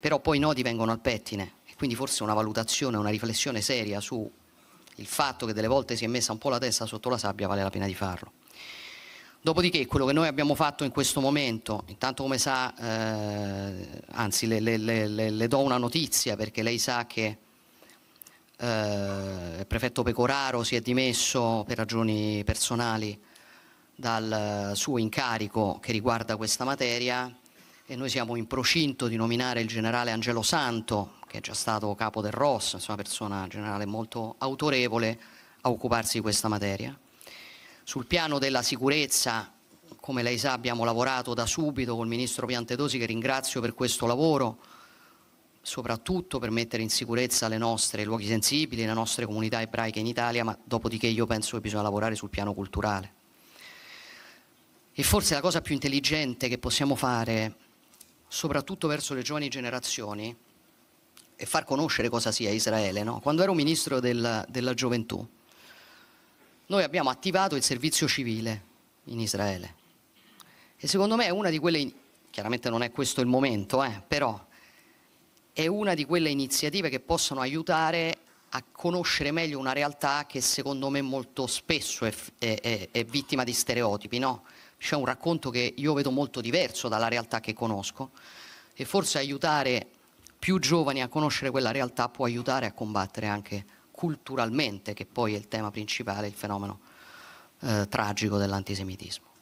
però poi i nodi vengono al pettine e quindi forse una valutazione, una riflessione seria sul fatto che delle volte si è messa un po' la testa sotto la sabbia vale la pena di farlo. Dopodiché quello che noi abbiamo fatto in questo momento, intanto come sa, eh, anzi le, le, le, le, do una notizia perché lei sa che eh, il prefetto Pecoraro si è dimesso per ragioni personali dal suo incarico che riguarda questa materia e noi siamo in procinto di nominare il generale Angelo Santo, che è già stato capo del ROS, una persona generale molto autorevole, a occuparsi di questa materia. Sul piano della sicurezza, come lei sa, abbiamo lavorato da subito col ministro Piantedosi, che ringrazio per questo lavoro, soprattutto per mettere in sicurezza le nostre luoghi sensibili, le nostre comunità ebraiche in Italia, ma dopodiché io penso che bisogna lavorare sul piano culturale. E forse la cosa più intelligente che possiamo fare soprattutto verso le giovani generazioni e far conoscere cosa sia Israele. No? Quando ero ministro del, della gioventù, noi abbiamo attivato il servizio civile in Israele e secondo me è una di quelle, chiaramente non è questo il momento, eh, però è una di quelle iniziative che possono aiutare a conoscere meglio una realtà che secondo me molto spesso è, è, è, è vittima di stereotipi, no? c'è un racconto che io vedo molto diverso dalla realtà che conosco e forse aiutare più giovani a conoscere quella realtà può aiutare a combattere anche culturalmente, che poi è il tema principale, il fenomeno eh, tragico dell'antisemitismo.